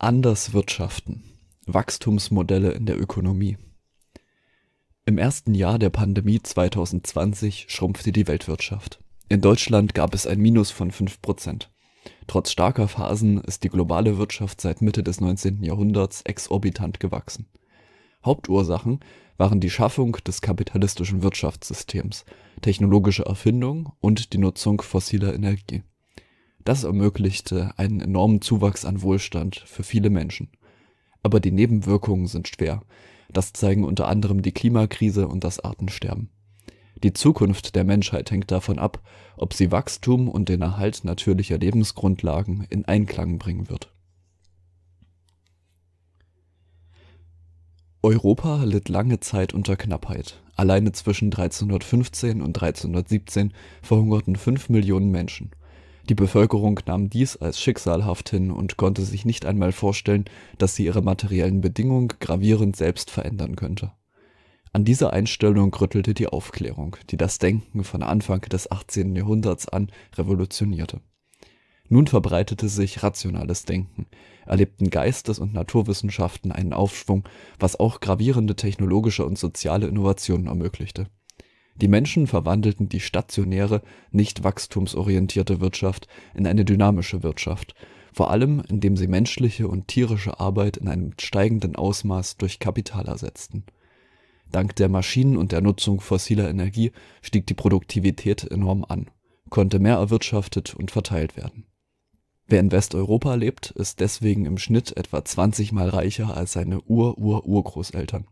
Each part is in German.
Anders wirtschaften. Wachstumsmodelle in der Ökonomie. Im ersten Jahr der Pandemie 2020 schrumpfte die Weltwirtschaft. In Deutschland gab es ein Minus von 5 Prozent. Trotz starker Phasen ist die globale Wirtschaft seit Mitte des 19. Jahrhunderts exorbitant gewachsen. Hauptursachen waren die Schaffung des kapitalistischen Wirtschaftssystems, technologische Erfindung und die Nutzung fossiler Energie das ermöglichte einen enormen Zuwachs an Wohlstand für viele Menschen. Aber die Nebenwirkungen sind schwer, das zeigen unter anderem die Klimakrise und das Artensterben. Die Zukunft der Menschheit hängt davon ab, ob sie Wachstum und den Erhalt natürlicher Lebensgrundlagen in Einklang bringen wird. Europa litt lange Zeit unter Knappheit. Alleine zwischen 1315 und 1317 verhungerten 5 Millionen Menschen. Die Bevölkerung nahm dies als schicksalhaft hin und konnte sich nicht einmal vorstellen, dass sie ihre materiellen Bedingungen gravierend selbst verändern könnte. An dieser Einstellung rüttelte die Aufklärung, die das Denken von Anfang des 18. Jahrhunderts an revolutionierte. Nun verbreitete sich rationales Denken, erlebten Geistes- und Naturwissenschaften einen Aufschwung, was auch gravierende technologische und soziale Innovationen ermöglichte die Menschen verwandelten die stationäre, nicht wachstumsorientierte Wirtschaft in eine dynamische Wirtschaft, vor allem indem sie menschliche und tierische Arbeit in einem steigenden Ausmaß durch Kapital ersetzten. Dank der Maschinen und der Nutzung fossiler Energie stieg die Produktivität enorm an, konnte mehr erwirtschaftet und verteilt werden. Wer in Westeuropa lebt, ist deswegen im Schnitt etwa 20 mal reicher als seine Ur-Ur-Urgroßeltern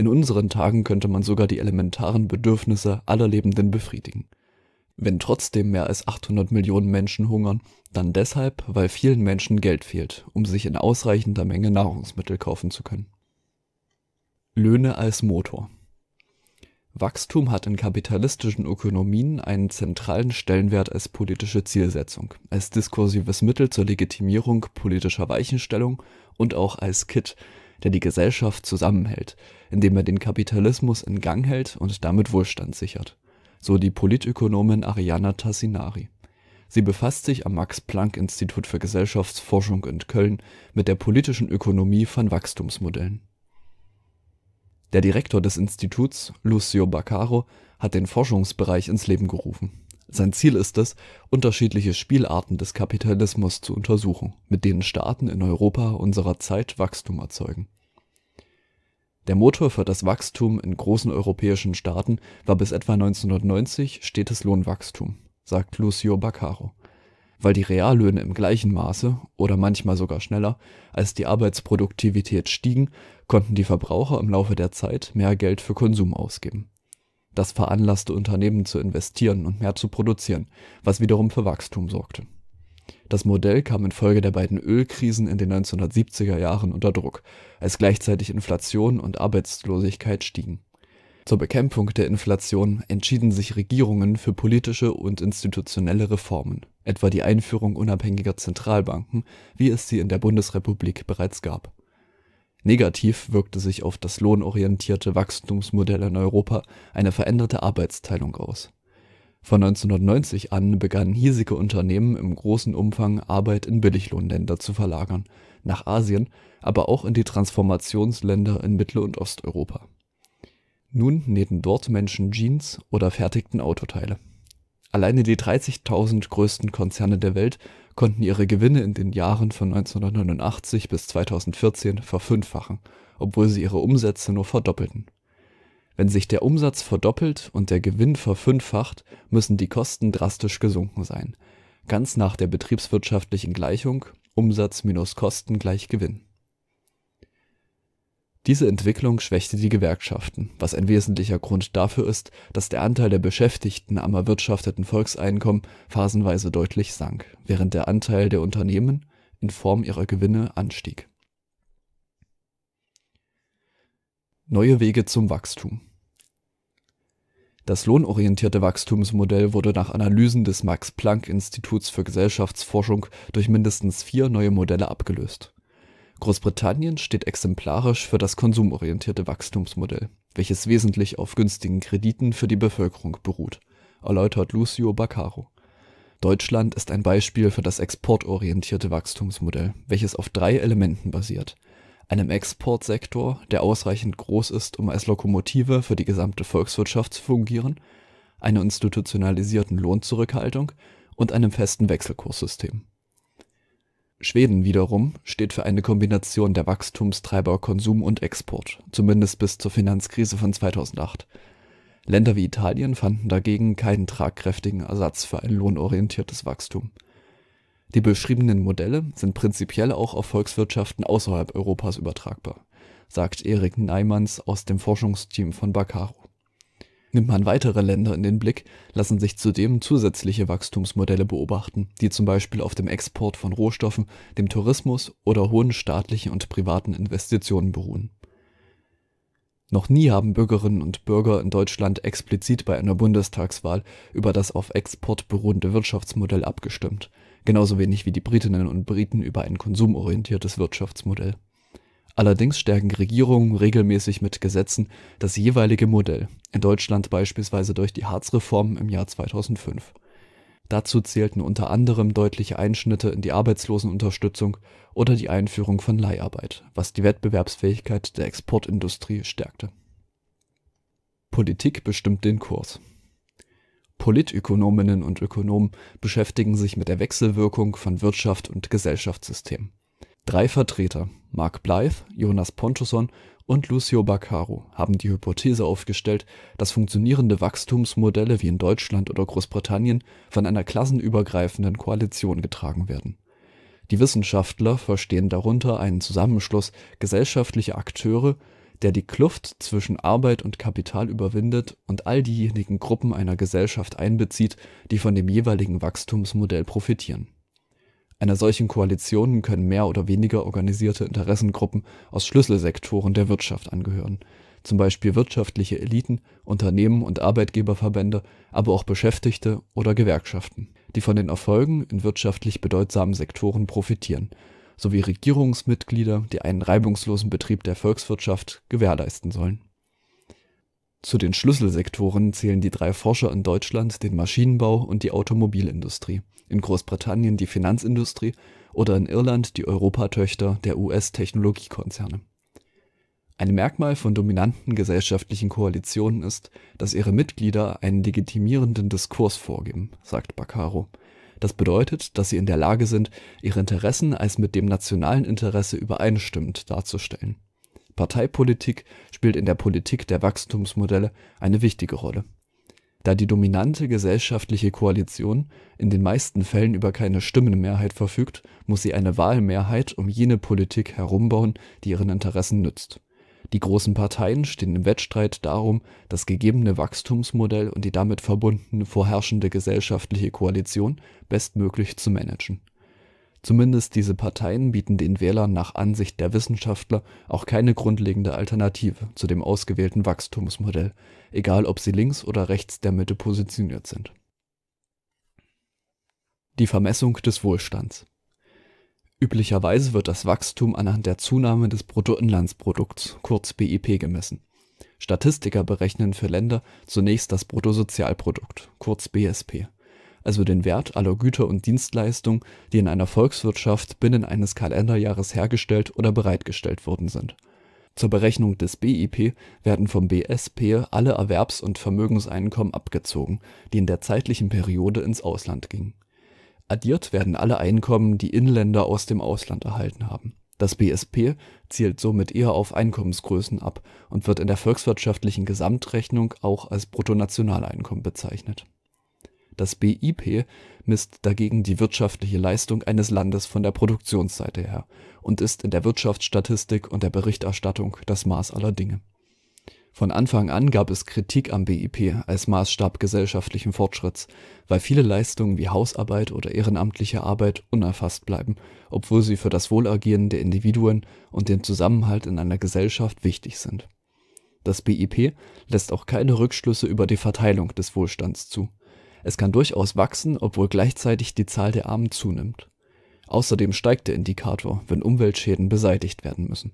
in unseren Tagen könnte man sogar die elementaren Bedürfnisse aller Lebenden befriedigen. Wenn trotzdem mehr als 800 Millionen Menschen hungern, dann deshalb, weil vielen Menschen Geld fehlt, um sich in ausreichender Menge Nahrungsmittel kaufen zu können. Löhne als Motor Wachstum hat in kapitalistischen Ökonomien einen zentralen Stellenwert als politische Zielsetzung, als diskursives Mittel zur Legitimierung politischer Weichenstellung und auch als Kit, der die Gesellschaft zusammenhält, indem er den Kapitalismus in Gang hält und damit Wohlstand sichert. So die Politökonomin Ariana Tassinari. Sie befasst sich am Max-Planck-Institut für Gesellschaftsforschung in Köln mit der politischen Ökonomie von Wachstumsmodellen. Der Direktor des Instituts, Lucio Baccaro, hat den Forschungsbereich ins Leben gerufen sein Ziel ist es, unterschiedliche Spielarten des Kapitalismus zu untersuchen, mit denen Staaten in Europa unserer Zeit Wachstum erzeugen. Der Motor für das Wachstum in großen europäischen Staaten war bis etwa 1990 stetes Lohnwachstum, sagt Lucio Baccaro. Weil die Reallöhne im gleichen Maße oder manchmal sogar schneller als die Arbeitsproduktivität stiegen, konnten die Verbraucher im Laufe der Zeit mehr Geld für Konsum ausgeben das veranlasste Unternehmen zu investieren und mehr zu produzieren, was wiederum für Wachstum sorgte. Das Modell kam infolge der beiden Ölkrisen in den 1970er Jahren unter Druck, als gleichzeitig Inflation und Arbeitslosigkeit stiegen. Zur Bekämpfung der Inflation entschieden sich Regierungen für politische und institutionelle Reformen, etwa die Einführung unabhängiger Zentralbanken, wie es sie in der Bundesrepublik bereits gab Negativ wirkte sich auf das lohnorientierte Wachstumsmodell in Europa eine veränderte Arbeitsteilung aus. Von 1990 an begannen hiesige Unternehmen im großen Umfang Arbeit in Billiglohnländer zu verlagern, nach Asien, aber auch in die Transformationsländer in Mittel und Osteuropa. Nun nähten dort Menschen Jeans oder fertigten Autoteile Alleine die 30.000 größten Konzerne der Welt konnten ihre Gewinne in den Jahren von 1989 bis 2014 verfünffachen, obwohl sie ihre Umsätze nur verdoppelten. Wenn sich der Umsatz verdoppelt und der Gewinn verfünffacht, müssen die Kosten drastisch gesunken sein, ganz nach der betriebswirtschaftlichen Gleichung Umsatz minus Kosten gleich Gewinn diese Entwicklung schwächte die Gewerkschaften, was ein wesentlicher Grund dafür ist, dass der Anteil der Beschäftigten am erwirtschafteten Volkseinkommen phasenweise deutlich sank, während der Anteil der Unternehmen in Form ihrer Gewinne anstieg. Neue Wege zum Wachstum Das lohnorientierte Wachstumsmodell wurde nach Analysen des Max-Planck-Instituts für Gesellschaftsforschung durch mindestens vier neue Modelle abgelöst Großbritannien steht exemplarisch für das konsumorientierte Wachstumsmodell, welches wesentlich auf günstigen Krediten für die Bevölkerung beruht, erläutert Lucio Baccaro. Deutschland ist ein Beispiel für das exportorientierte Wachstumsmodell, welches auf drei Elementen basiert: einem Exportsektor, der ausreichend groß ist, um als Lokomotive für die gesamte Volkswirtschaft zu fungieren, einer institutionalisierten Lohnzurückhaltung und einem festen Wechselkurssystem Schweden wiederum steht für eine Kombination der Wachstumstreiber Konsum und Export, zumindest bis zur Finanzkrise von 2008. Länder wie Italien fanden dagegen keinen tragkräftigen Ersatz für ein lohnorientiertes Wachstum. Die beschriebenen Modelle sind prinzipiell auch auf Volkswirtschaften außerhalb Europas übertragbar, sagt Erik Neimanns aus dem Forschungsteam von Baccaro Nimmt man weitere Länder in den Blick, lassen sich zudem zusätzliche Wachstumsmodelle beobachten, die zum Beispiel auf dem Export von Rohstoffen, dem Tourismus oder hohen staatlichen und privaten Investitionen beruhen. Noch nie haben Bürgerinnen und Bürger in Deutschland explizit bei einer Bundestagswahl über das auf Export beruhende Wirtschaftsmodell abgestimmt, genauso wenig wie die Britinnen und Briten über ein konsumorientiertes Wirtschaftsmodell Allerdings stärken Regierungen regelmäßig mit Gesetzen das jeweilige Modell, in Deutschland beispielsweise durch die Hartz-Reform im Jahr 2005. Dazu zählten unter anderem deutliche Einschnitte in die Arbeitslosenunterstützung oder die Einführung von Leiharbeit, was die Wettbewerbsfähigkeit der Exportindustrie stärkte. Politik bestimmt den Kurs. Politökonominnen und Ökonomen beschäftigen sich mit der Wechselwirkung von Wirtschaft und Gesellschaftssystem Drei Vertreter, Mark Blyth, Jonas Pontusson und Lucio Baccaro, haben die Hypothese aufgestellt, dass funktionierende Wachstumsmodelle wie in Deutschland oder Großbritannien von einer klassenübergreifenden Koalition getragen werden. Die Wissenschaftler verstehen darunter einen Zusammenschluss gesellschaftlicher Akteure, der die Kluft zwischen Arbeit und Kapital überwindet und all diejenigen Gruppen einer Gesellschaft einbezieht, die von dem jeweiligen Wachstumsmodell profitieren einer solchen Koalition können mehr oder weniger organisierte Interessengruppen aus Schlüsselsektoren der Wirtschaft angehören zum Beispiel wirtschaftliche Eliten, Unternehmen und Arbeitgeberverbände, aber auch Beschäftigte oder Gewerkschaften), die von den Erfolgen in wirtschaftlich bedeutsamen Sektoren profitieren, sowie Regierungsmitglieder, die einen reibungslosen Betrieb der Volkswirtschaft gewährleisten sollen zu den Schlüsselsektoren zählen die drei Forscher in Deutschland den Maschinenbau und die Automobilindustrie, in Großbritannien die Finanzindustrie oder in Irland die Europatöchter der US-Technologiekonzerne. Ein Merkmal von dominanten gesellschaftlichen Koalitionen ist, dass ihre Mitglieder einen legitimierenden Diskurs vorgeben, sagt Baccaro. Das bedeutet, dass sie in der Lage sind, ihre Interessen als mit dem nationalen Interesse übereinstimmend darzustellen Parteipolitik spielt in der Politik der Wachstumsmodelle eine wichtige Rolle. Da die dominante gesellschaftliche Koalition in den meisten Fällen über keine Stimmenmehrheit verfügt, muss sie eine Wahlmehrheit um jene Politik herumbauen, die ihren Interessen nützt. Die großen Parteien stehen im Wettstreit darum, das gegebene Wachstumsmodell und die damit verbundene vorherrschende gesellschaftliche Koalition bestmöglich zu managen Zumindest diese Parteien bieten den Wählern nach Ansicht der Wissenschaftler auch keine grundlegende Alternative zu dem ausgewählten Wachstumsmodell, egal ob sie links oder rechts der Mitte positioniert sind. Die Vermessung des Wohlstands Üblicherweise wird das Wachstum anhand der Zunahme des Bruttoinlandsprodukts (kurz BIP) gemessen. Statistiker berechnen für Länder zunächst das Bruttosozialprodukt (kurz BSP also den Wert aller Güter und Dienstleistungen, die in einer Volkswirtschaft binnen eines Kalenderjahres hergestellt oder bereitgestellt worden sind. Zur Berechnung des BIP werden vom BSP alle Erwerbs und Vermögenseinkommen abgezogen, die in der zeitlichen Periode ins Ausland gingen. Addiert werden alle Einkommen, die Inländer aus dem Ausland erhalten haben. Das BSP zielt somit eher auf Einkommensgrößen ab und wird in der volkswirtschaftlichen Gesamtrechnung auch als Bruttonationaleinkommen bezeichnet das BIP misst dagegen die wirtschaftliche Leistung eines Landes von der Produktionsseite her und ist in der Wirtschaftsstatistik und der Berichterstattung das Maß aller Dinge. Von Anfang an gab es Kritik am BIP als Maßstab gesellschaftlichen Fortschritts, weil viele Leistungen wie Hausarbeit oder ehrenamtliche Arbeit unerfasst bleiben, obwohl sie für das Wohlergehen der Individuen und den Zusammenhalt in einer Gesellschaft wichtig sind. Das BIP lässt auch keine Rückschlüsse über die Verteilung des Wohlstands zu es kann durchaus wachsen, obwohl gleichzeitig die Zahl der Armen zunimmt. Außerdem steigt der Indikator, wenn Umweltschäden beseitigt werden müssen.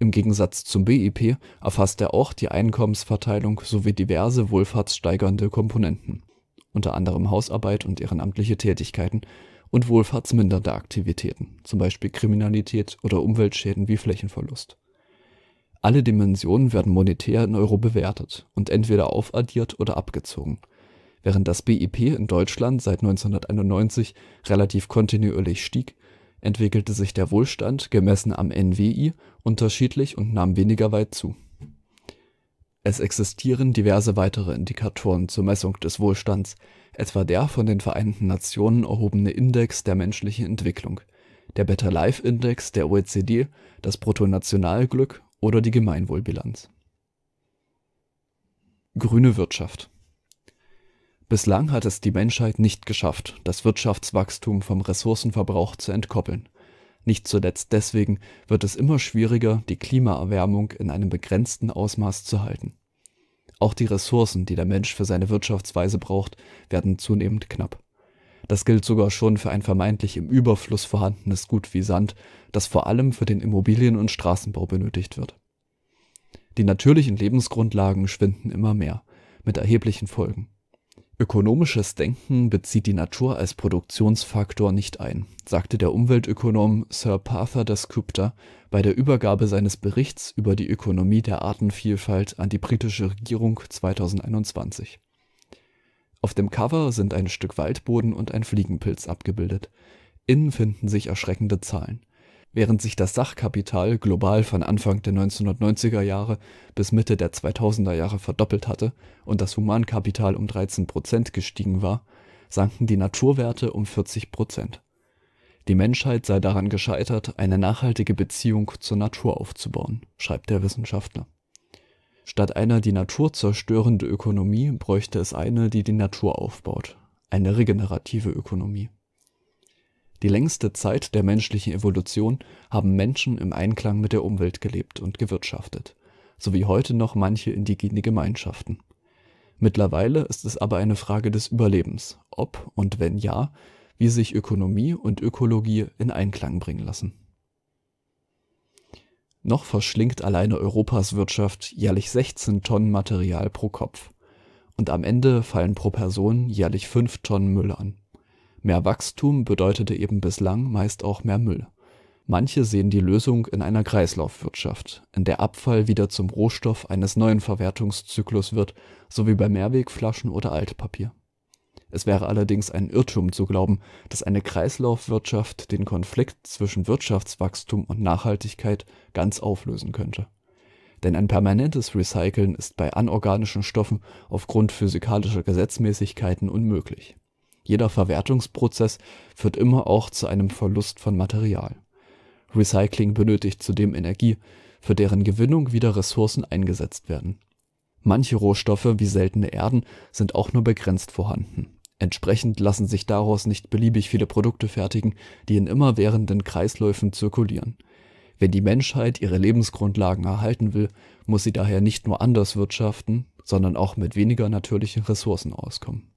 Im Gegensatz zum BIP erfasst er auch die Einkommensverteilung sowie diverse wohlfahrtssteigernde Komponenten (unter anderem Hausarbeit und ehrenamtliche Tätigkeiten) und wohlfahrtsmindernde Aktivitäten zum Beispiel Kriminalität oder Umweltschäden wie Flächenverlust). Alle Dimensionen werden monetär in Euro bewertet und entweder aufaddiert oder abgezogen Während das BIP e in Deutschland seit 1991 relativ kontinuierlich stieg, entwickelte sich der Wohlstand gemessen am NWI unterschiedlich und nahm weniger weit zu. Es existieren diverse weitere Indikatoren zur Messung des Wohlstands, etwa der von den Vereinten Nationen erhobene Index der menschlichen Entwicklung, der Better Life Index der OECD, das Bruttonationalglück oder die Gemeinwohlbilanz. Grüne Wirtschaft Bislang hat es die Menschheit nicht geschafft, das Wirtschaftswachstum vom Ressourcenverbrauch zu entkoppeln. Nicht zuletzt deswegen wird es immer schwieriger, die Klimaerwärmung in einem begrenzten Ausmaß zu halten. Auch die Ressourcen, die der Mensch für seine Wirtschaftsweise braucht, werden zunehmend knapp. Das gilt sogar schon für ein vermeintlich im Überfluss vorhandenes Gut wie Sand, das vor allem für den Immobilien- und Straßenbau benötigt wird. Die natürlichen Lebensgrundlagen schwinden immer mehr, mit erheblichen Folgen Ökonomisches Denken bezieht die Natur als Produktionsfaktor nicht ein, sagte der Umweltökonom Sir Partha Dasgupta bei der Übergabe seines Berichts über die Ökonomie der Artenvielfalt an die britische Regierung 2021. Auf dem Cover sind ein Stück Waldboden und ein Fliegenpilz abgebildet, innen finden sich erschreckende Zahlen Während sich das Sachkapital global von Anfang der 1990er Jahre bis Mitte der 2000er Jahre verdoppelt hatte und das Humankapital um 13 Prozent gestiegen war, sanken die Naturwerte um 40 Prozent. Die Menschheit sei daran gescheitert, eine nachhaltige Beziehung zur Natur aufzubauen, schreibt der Wissenschaftler. Statt einer die Natur zerstörende Ökonomie bräuchte es eine, die die Natur aufbaut, eine regenerative Ökonomie die längste Zeit der menschlichen Evolution haben Menschen im Einklang mit der Umwelt gelebt und gewirtschaftet, so wie heute noch manche indigene Gemeinschaften. Mittlerweile ist es aber eine Frage des Überlebens, ob und wenn ja, wie sich Ökonomie und Ökologie in Einklang bringen lassen. Noch verschlingt alleine Europas Wirtschaft jährlich 16 Tonnen Material pro Kopf, und am Ende fallen pro Person jährlich 5 Tonnen Müll an Mehr Wachstum bedeutete eben bislang meist auch mehr Müll. Manche sehen die Lösung in einer Kreislaufwirtschaft, in der Abfall wieder zum Rohstoff eines neuen Verwertungszyklus wird, so wie bei Mehrwegflaschen oder Altpapier. Es wäre allerdings ein Irrtum zu glauben, dass eine Kreislaufwirtschaft den Konflikt zwischen Wirtschaftswachstum und Nachhaltigkeit ganz auflösen könnte. Denn ein permanentes Recyceln ist bei anorganischen Stoffen aufgrund physikalischer Gesetzmäßigkeiten unmöglich jeder Verwertungsprozess führt immer auch zu einem Verlust von Material. Recycling benötigt zudem Energie, für deren Gewinnung wieder Ressourcen eingesetzt werden. Manche Rohstoffe wie seltene Erden sind auch nur begrenzt vorhanden. Entsprechend lassen sich daraus nicht beliebig viele Produkte fertigen, die in immerwährenden Kreisläufen zirkulieren. Wenn die Menschheit ihre Lebensgrundlagen erhalten will, muss sie daher nicht nur anders wirtschaften, sondern auch mit weniger natürlichen Ressourcen auskommen